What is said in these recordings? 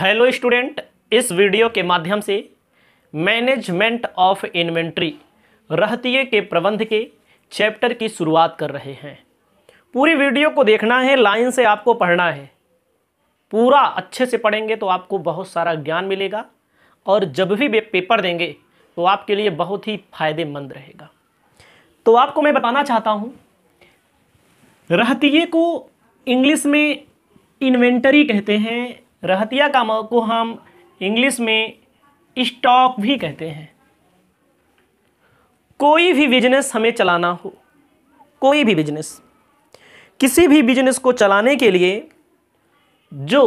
hello student इस video के माध्यम से मैनेजमेंट ऑफ इन्वेंट्री रहतिये के प्रबंध के चैप्टर की शुरुआत कर रहे हैं पूरी वीडियो को देखना है लाइन से आपको पढ़ना है पूरा अच्छे से पढ़ेंगे तो आपको बहुत सारा ज्ञान मिलेगा और जब भी पेपर देंगे तो आपके लिए बहुत ही फायदेमंद रहेगा तो आपको मैं बताना चाहता हूँ रहतीय को इंग्लिश में इन्वेंटरी कहते हैं रहतिया का को हम इंग्लिश में स्टॉक भी कहते हैं कोई भी बिजनेस हमें चलाना हो कोई भी बिजनेस किसी भी बिजनेस को चलाने के लिए जो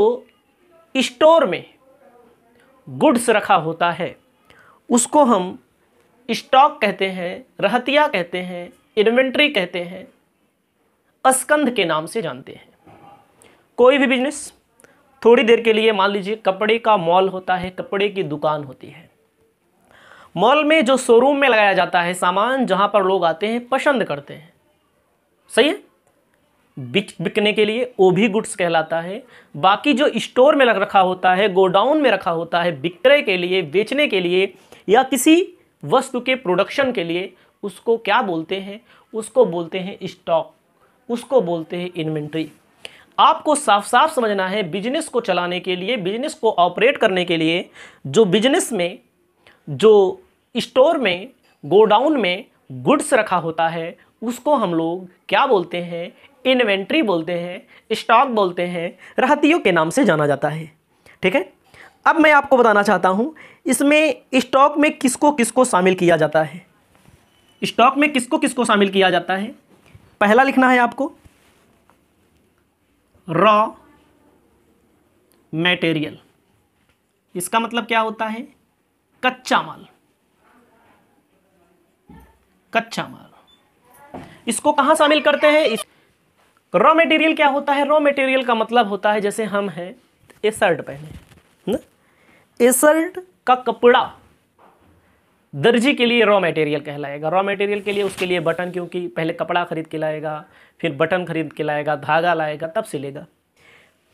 स्टोर में गुड्स रखा होता है उसको हम स्टॉक कहते हैं रहतिया कहते हैं इन्वेंट्री कहते हैं अस्कंध के नाम से जानते हैं कोई भी बिजनेस थोड़ी देर के लिए मान लीजिए कपड़े का मॉल होता है कपड़े की दुकान होती है मॉल में जो शोरूम में लगाया जाता है सामान जहाँ पर लोग आते हैं पसंद करते हैं सही है बिक बिकने के लिए ओ भी गुड्स कहलाता है बाकी जो स्टोर में लग रखा होता है गोडाउन में रखा होता है बिक्रय के लिए बेचने के लिए या किसी वस्तु के प्रोडक्शन के लिए उसको क्या बोलते हैं उसको बोलते हैं स्टॉक उसको बोलते हैं इन्वेंट्री आपको साफ साफ समझना है बिजनेस को चलाने के लिए बिजनेस को ऑपरेट करने के लिए जो बिजनेस में जो स्टोर में गोडाउन में गुड्स रखा होता है उसको हम लोग क्या बोलते हैं इन्वेंट्री बोलते हैं स्टॉक बोलते हैं रहतीयों के नाम से जाना जाता है ठीक है अब मैं आपको बताना चाहता हूँ इसमें स्टॉक में किसको किसको शामिल किया जाता है स्टॉक में किसको किसको शामिल किया जाता है पहला लिखना है आपको रॉ मटेरियल इसका मतलब क्या होता है कच्चा माल कच्चा माल इसको कहां शामिल करते हैं इस रॉ मटेरियल क्या होता है रॉ मटेरियल का मतलब होता है जैसे हम हैं एसर्ट पहने ना एसर्ट का कपड़ा दर्जी के लिए रॉ मटेरियल कहलाएगा रॉ मटेरियल के लिए उसके लिए बटन क्योंकि पहले कपड़ा खरीद के लाएगा फिर बटन खरीद के लाएगा धागा लाएगा तब सिलेगा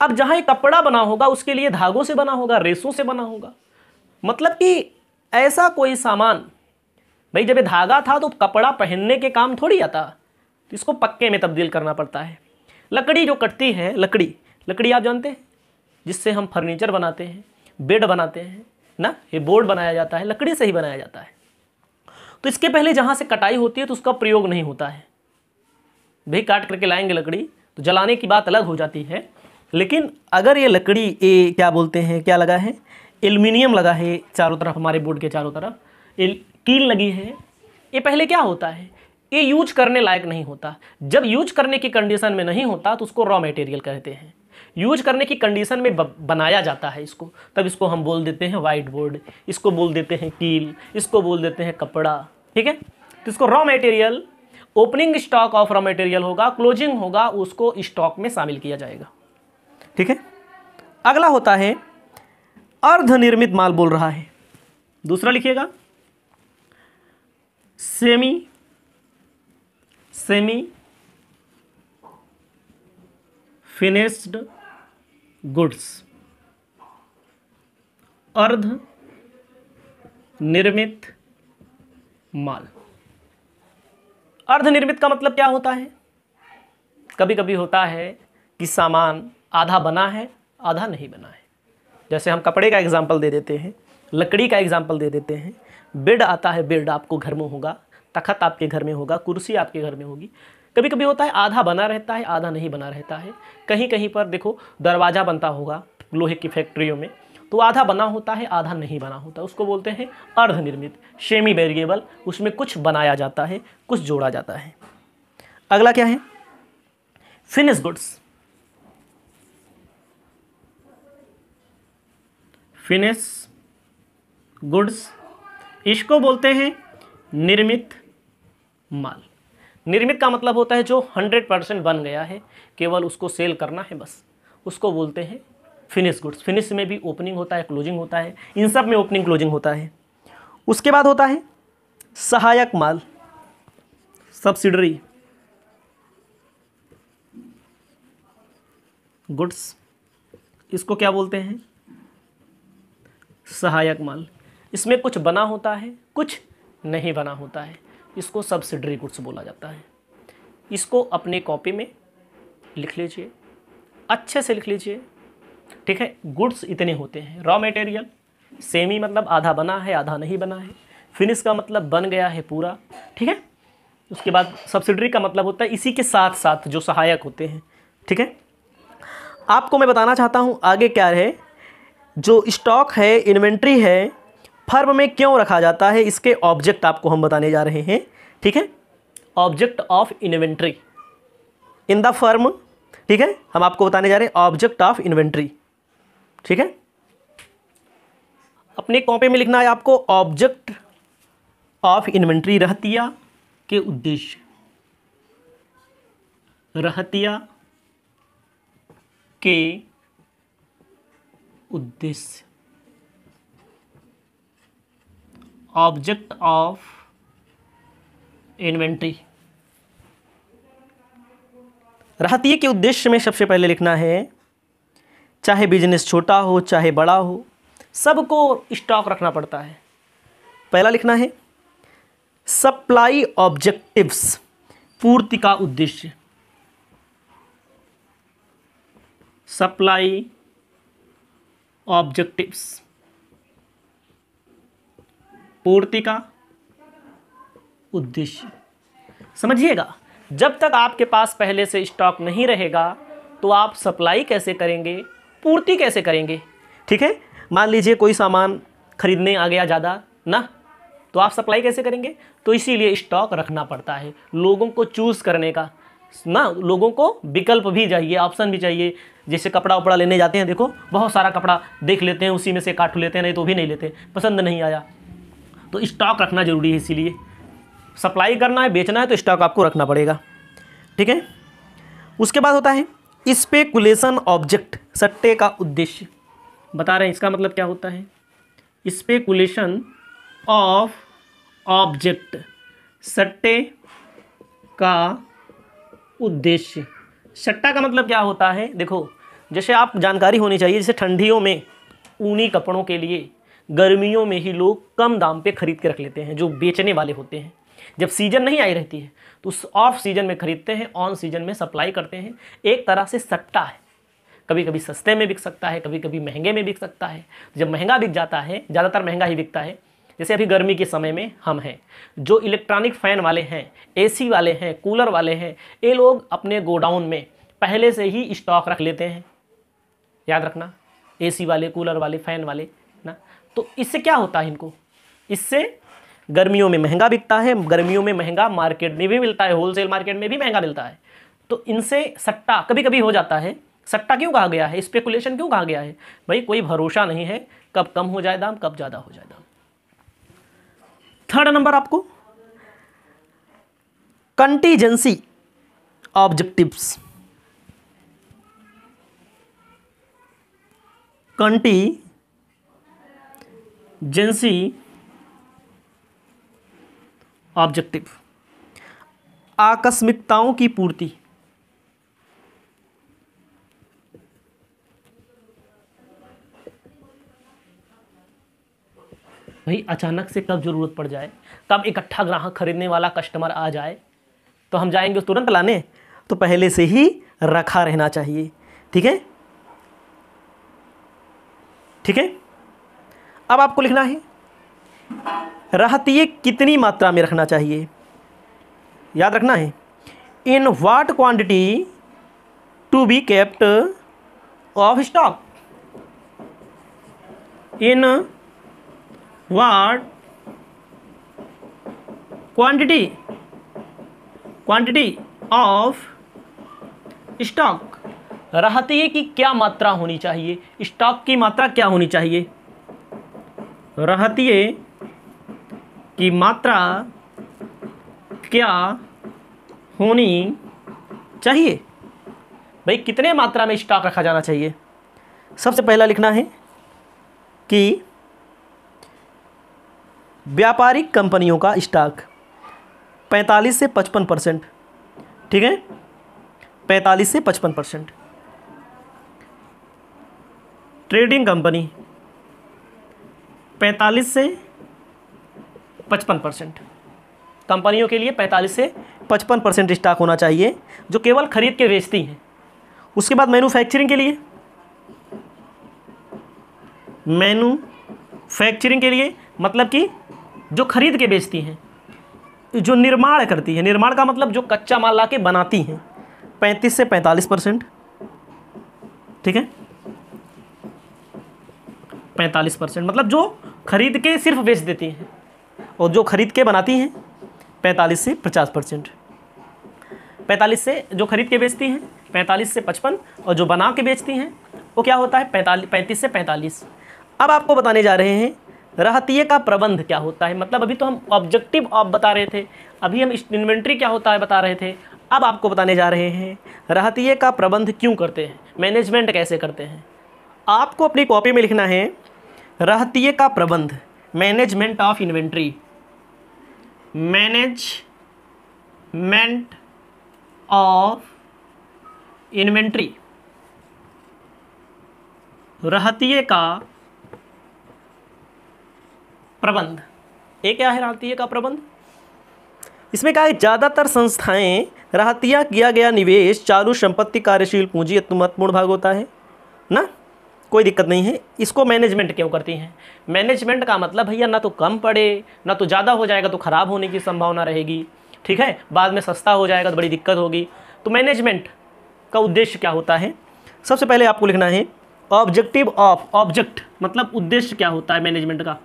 अब जहाँ ये कपड़ा बना होगा उसके लिए धागों से बना होगा रेसों से बना होगा मतलब कि ऐसा कोई सामान भाई जब ये धागा था तो कपड़ा पहनने के काम थोड़ी आता तो इसको पक्के में तब्दील करना पड़ता है लकड़ी जो कटती है लकड़ी लकड़ी आप जानते हैं जिससे हम फर्नीचर बनाते हैं बेड बनाते हैं ना ये बोर्ड बनाया जाता है लकड़ी से ही बनाया जाता है तो इसके पहले जहाँ से कटाई होती है तो उसका प्रयोग नहीं होता है भाई काट करके लाएंगे लकड़ी तो जलाने की बात अलग हो जाती है लेकिन अगर ये लकड़ी ये क्या बोलते हैं क्या लगा है एल्यूमिनियम लगा है चारों तरफ हमारे बोर्ड के चारों तरफ कील लगी है ये पहले क्या होता है ये यूज करने लायक नहीं होता जब यूज करने की कंडीशन में नहीं होता तो उसको रॉ मटेरियल कहते हैं यूज करने की कंडीशन में बनाया जाता है इसको तब इसको हम बोल देते हैं वाइट बोर्ड इसको बोल देते हैं कील इसको बोल देते हैं कपड़ा ठीक है तो इसको raw material opening stock of raw material होगा क्लोजिंग होगा उसको स्टॉक में शामिल किया जाएगा ठीक है अगला होता है अर्धनिर्मित माल बोल रहा है दूसरा लिखिएगा सेमी सेमी फिनिश्ड गुड्स अर्ध निर्मित माल अर्ध निर्मित का मतलब क्या होता है कभी कभी होता है कि सामान आधा बना है आधा नहीं बना है जैसे हम कपड़े का एग्जाम्पल दे देते हैं लकड़ी का एग्जाम्पल दे देते हैं बेड आता है बेड आपको घर में होगा तखत आपके घर में होगा कुर्सी आपके घर में होगी कभी कभी होता है आधा बना रहता है आधा नहीं बना रहता है कहीं कहीं पर देखो दरवाज़ा बनता होगा लोहे की फैक्ट्रियों में तो आधा बना होता है आधा नहीं बना होता उसको बोलते हैं अर्धनिर्मित शेमी वेरिएबल उसमें कुछ बनाया जाता है कुछ जोड़ा जाता है अगला क्या है फिनिश गुड्स फिनिश गुड्स इसको बोलते हैं निर्मित माल निर्मित का मतलब होता है जो हंड्रेड परसेंट बन गया है केवल उसको सेल करना है बस उसको बोलते हैं फिनिश गुड्स फिनिश में भी ओपनिंग होता है क्लोजिंग होता है इन सब में ओपनिंग क्लोजिंग होता है उसके बाद होता है सहायक माल सब्सिडरी गुड्स इसको क्या बोलते हैं सहायक माल इसमें कुछ बना होता है कुछ नहीं बना होता है इसको सब्सिडरी गुड्स बोला जाता है इसको अपने कॉपी में लिख लीजिए अच्छे से लिख लीजिए ठीक है गुड्स इतने होते हैं रॉ मटेरियल सेमी मतलब आधा बना है आधा नहीं बना है फिनिश का मतलब बन गया है पूरा ठीक है उसके बाद सब्सिडरी का मतलब होता है इसी के साथ साथ जो सहायक होते हैं ठीक है आपको मैं बताना चाहता हूँ आगे क्या है जो स्टॉक है इन्वेंट्री है फर्म में क्यों रखा जाता है इसके ऑब्जेक्ट आपको हम बताने जा रहे हैं ठीक है object of inventory in the firm ठीक है हम आपको बताने जा रहे हैं ऑब्जेक्ट ऑफ इन्वेंट्री ठीक है अपने कॉपी में लिखना है आपको ऑब्जेक्ट ऑफ इन्वेंट्री रहतिया के उद्देश्य रहतिया के उद्देश्य ऑब्जेक्ट ऑफ इन्वेंट्री रहतिए के उद्देश्य में सबसे पहले लिखना है चाहे बिजनेस छोटा हो चाहे बड़ा हो सबको स्टॉक रखना पड़ता है पहला लिखना है सप्लाई ऑब्जेक्टिव्स पूर्ति का उद्देश्य सप्लाई ऑब्जेक्टिव्स पूर्ति का उद्देश्य समझिएगा जब तक आपके पास पहले से स्टॉक नहीं रहेगा तो आप सप्लाई कैसे करेंगे पूर्ति कैसे करेंगे ठीक है मान लीजिए कोई सामान खरीदने आ गया ज़्यादा ना तो आप सप्लाई कैसे करेंगे तो इसीलिए स्टॉक रखना पड़ता है लोगों को चूज़ करने का ना लोगों को विकल्प भी चाहिए ऑप्शन भी चाहिए जैसे कपड़ा उपड़ा लेने जाते हैं देखो बहुत सारा कपड़ा देख लेते हैं उसी में से काट लेते हैं नहीं तो भी नहीं लेते पसंद नहीं आया तो स्टॉक रखना ज़रूरी है इसीलिए सप्लाई करना है बेचना है तो स्टॉक आपको रखना पड़ेगा ठीक है उसके बाद होता है स्पेकुलेशन ऑब्जेक्ट सट्टे का उद्देश्य बता रहे हैं इसका मतलब क्या होता है स्पेकुलेशन ऑफ ऑब्जेक्ट सट्टे का उद्देश्य सट्टा का मतलब क्या होता है देखो जैसे आप जानकारी होनी चाहिए जैसे ठंडियों में ऊनी कपड़ों के लिए गर्मियों में ही लोग कम दाम पे खरीद के रख लेते हैं जो बेचने वाले होते हैं जब सीजन नहीं आई रहती है तो उस ऑफ सीजन में खरीदते हैं ऑन सीजन में सप्लाई करते हैं एक तरह से सट्टा है कभी कभी सस्ते में बिक सकता है कभी कभी महंगे में बिक सकता है जब महंगा बिक जाता है ज़्यादातर महंगा ही बिकता है जैसे अभी गर्मी के समय में हम हैं जो इलेक्ट्रॉनिक फ़ैन वाले हैं एसी वाले हैं कूलर वाले हैं ये लोग अपने गोडाउन में पहले से ही स्टॉक रख लेते हैं याद रखना एसी वाले कूलर वाले फ़ैन वाले तो इससे क्या होता है इनको इससे गर्मियों में महंगा बिकता है गर्मियों में महंगा मार्केट में भी मिलता है होलसेल मार्केट में भी महंगा मिलता है तो इनसे सट्टा कभी कभी हो जाता है सट्टा क्यों कहा गया है स्पेकुलेशन क्यों कहा गया है भाई कोई भरोसा नहीं है कब कम हो जाए दाम कब ज़्यादा हो जाए दाम थर्ड नंबर आपको contingency objectives contingency objective आकस्मिकताओं की पूर्ति भाई अचानक से कब जरूरत पड़ जाए कब इकट्ठा ग्राहक खरीदने वाला कस्टमर आ जाए तो हम जाएंगे तुरंत लाने तो पहले से ही रखा रहना चाहिए ठीक है ठीक है अब आपको लिखना है रहतीय कितनी मात्रा में रखना चाहिए याद रखना है in what quantity to be kept of stock in what quantity quantity of stock रहती है कि क्या मात्रा होनी चाहिए स्टॉक की मात्रा क्या होनी चाहिए रहती है कि मात्रा क्या होनी चाहिए भाई कितने मात्रा में स्टॉक रखा जाना चाहिए सबसे पहला लिखना है कि व्यापारिक कंपनियों का स्टॉक 45 से 55 परसेंट ठीक है 45 से 55 परसेंट ट्रेडिंग कंपनी पैंतालीस से पचपन परसेंट कंपनियों के लिए पैंतालीस से पचपन परसेंट स्टॉक होना चाहिए जो केवल खरीद के बेचती हैं उसके बाद मैन्युफैक्चरिंग के लिए मैन्युफैक्चरिंग के लिए मतलब कि जो खरीद के बेचती हैं जो निर्माण करती है निर्माण का मतलब जो कच्चा माल ला के बनाती हैं पैंतीस से पैंतालीस परसेंट ठीक है पैंतालीस परसेंट मतलब जो खरीद के सिर्फ बेच देती हैं और जो खरीद के बनाती हैं पैंतालीस से पचास परसेंट पैंतालीस से जो खरीद के बेचती हैं पैंतालीस से पचपन और जो बना के बेचती हैं वो क्या होता है पैंतालीस पैंतीस से पैंतालीस अब आपको बताने जा रहे हैं रहतीय का प्रबंध क्या होता है मतलब अभी तो हम ऑब्जेक्टिव ऑफ बता रहे थे अभी हम इन्वेंट्री क्या होता है बता रहे थे अब आपको बताने जा रहे हैं रहतीय का प्रबंध क्यों करते हैं मैनेजमेंट कैसे करते हैं आपको अपनी कॉपी में लिखना है रहती का प्रबंध management of inventory management of inventory रहतीय का प्रबंध ये क्या है रहतीय का प्रबंध इसमें कहा है ज़्यादातर संस्थाएं रहतिया किया गया निवेश चालू संपत्ति कार्यशील पूंजी महत्वपूर्ण भाग होता है ना कोई दिक्कत नहीं है इसको मैनेजमेंट क्यों करती हैं मैनेजमेंट का मतलब भैया ना तो कम पड़े ना तो ज़्यादा हो जाएगा तो ख़राब होने की संभावना रहेगी ठीक है बाद में सस्ता हो जाएगा तो बड़ी दिक्कत होगी तो मैनेजमेंट का उद्देश्य क्या होता है सबसे पहले आपको लिखना है ऑब्जेक्टिव ऑफ ऑब्जेक्ट मतलब उद्देश्य क्या होता है मैनेजमेंट का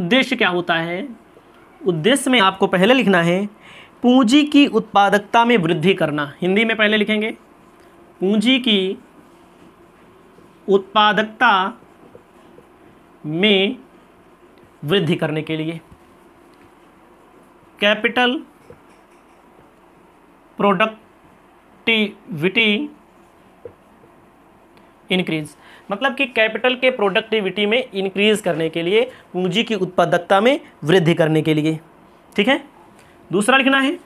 उद्देश्य क्या होता है उद्देश्य में आपको पहले लिखना है पूंजी की उत्पादकता में वृद्धि करना हिंदी में पहले लिखेंगे पूंजी की उत्पादकता में वृद्धि करने के लिए कैपिटल प्रोडक्टिविटी इंक्रीज मतलब कि कैपिटल के प्रोडक्टिविटी में इंक्रीज करने के लिए पूंजी की उत्पादकता में वृद्धि करने के लिए ठीक है दूसरा लिखना है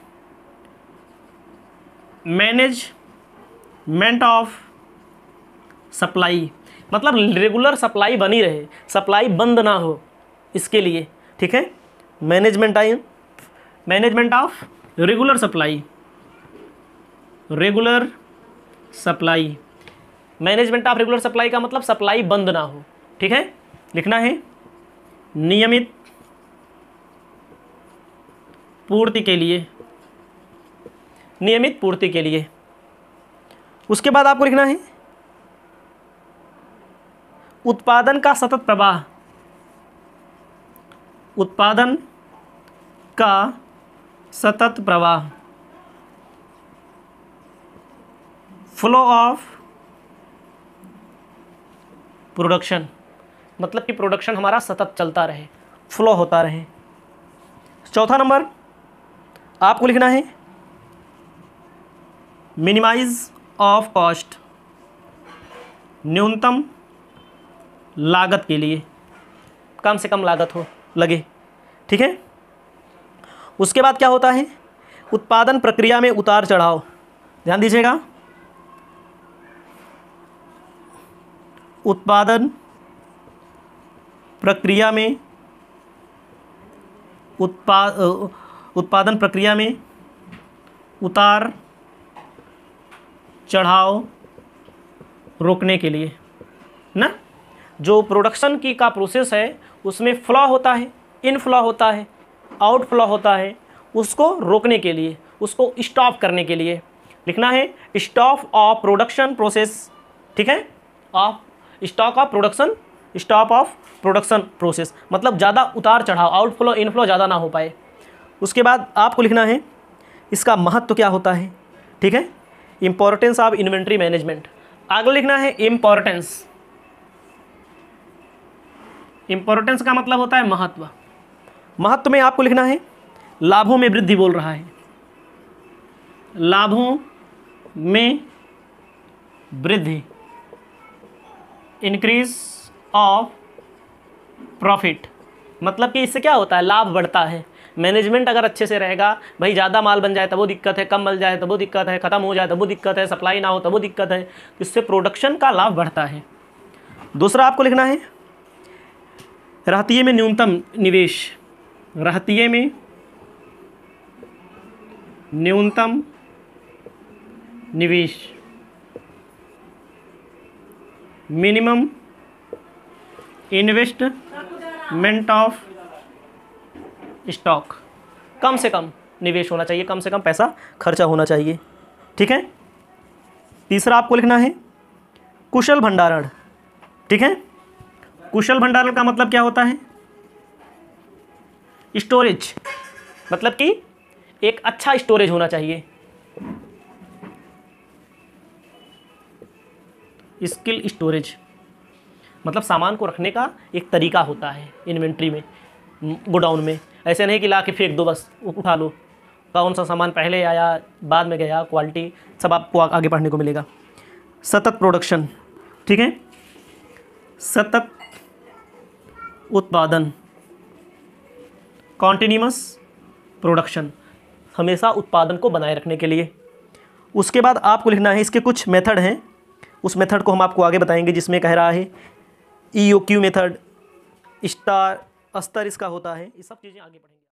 मैनेजमेंट ऑफ सप्लाई मतलब रेगुलर सप्लाई बनी रहे सप्लाई बंद ना हो इसके लिए ठीक है management I management of regular supply regular supply management of regular supply का मतलब सप्लाई बंद ना हो ठीक है लिखना है नियमित पूर्ति के लिए नियमित पूर्ति के लिए उसके बाद आपको लिखना है उत्पादन का सतत प्रवाह उत्पादन का सतत प्रवाह फ्लो ऑफ प्रोडक्शन मतलब कि प्रोडक्शन हमारा सतत चलता रहे फ्लो होता रहे चौथा नंबर आपको लिखना है मिनिमाइज ऑफ कॉस्ट न्यूनतम लागत के लिए कम से कम लागत हो लगे ठीक है उसके बाद क्या होता है उत्पादन प्रक्रिया में उतार चढ़ाव ध्यान दीजिएगा उत्पादन प्रक्रिया में उत्पाद उत्पादन प्रक्रिया में उतार चढ़ाव रोकने के लिए ना जो प्रोडक्शन की का प्रोसेस है उसमें फ्लॉ होता है इन फ्लॉ होता है आउट फ्लॉ होता है उसको रोकने के लिए उसको स्टॉप करने के लिए लिखना है स्टॉप ऑफ प्रोडक्शन प्रोसेस ठीक है of stock of production stop of production process मतलब ज़्यादा उतार चढ़ाव आउटफ्लो इनफ्लो ज़्यादा ना हो पाए उसके बाद आपको लिखना है इसका महत्व तो क्या होता है ठीक है इंपॉर्टेंस ऑफ इन्वेंट्री मैनेजमेंट आगे लिखना है इम्पॉर्टेंस इंपॉर्टेंस का मतलब होता है महत्व महत्व में आपको लिखना है लाभों में वृद्धि बोल रहा है लाभों में वृद्धि इंक्रीज ऑफ प्रॉफिट मतलब कि इससे क्या होता है लाभ बढ़ता है मैनेजमेंट अगर अच्छे से रहेगा भाई ज़्यादा माल बन जाए तब वो दिक्कत है कम बन जाए तब वो दिक्कत है ख़त्म हो जाए तब वो दिक्कत है सप्लाई ना हो तब वो दिक्कत है तो इससे प्रोडक्शन का लाभ बढ़ता है दूसरा आपको लिखना है रहतीय में न्यूनतम निवेश रहतीय में न्यूनतम निवेश मिनिमम इन्वेस्टमेंट ऑफ स्टॉक कम से कम निवेश होना चाहिए कम से कम पैसा खर्चा होना चाहिए ठीक है तीसरा आपको लिखना है कुशल भंडारण ठीक है कुशल भंडारण का मतलब क्या होता है स्टोरेज मतलब कि एक अच्छा स्टोरेज होना चाहिए स्किल स्टोरेज मतलब सामान को रखने का एक तरीका होता है इन्वेंट्री में गोडाउन में ऐसे नहीं कि ला के फेंक दो बस उठा लो कौन सा सामान पहले आया बाद में गया क्वालिटी सब आपको आगे पढ़ने को मिलेगा सतत प्रोडक्शन ठीक है सतत उत्पादन कॉन्टिन्यूस प्रोडक्शन हमेशा उत्पादन को बनाए रखने के लिए उसके बाद आपको लिखना है इसके कुछ मेथड हैं उस मेथड को हम आपको आगे बताएंगे जिसमें कह रहा है ई ओ क्यू मेथड स्टार अस्तर इसका होता है ये सब चीज़ें आगे बढ़ेंगी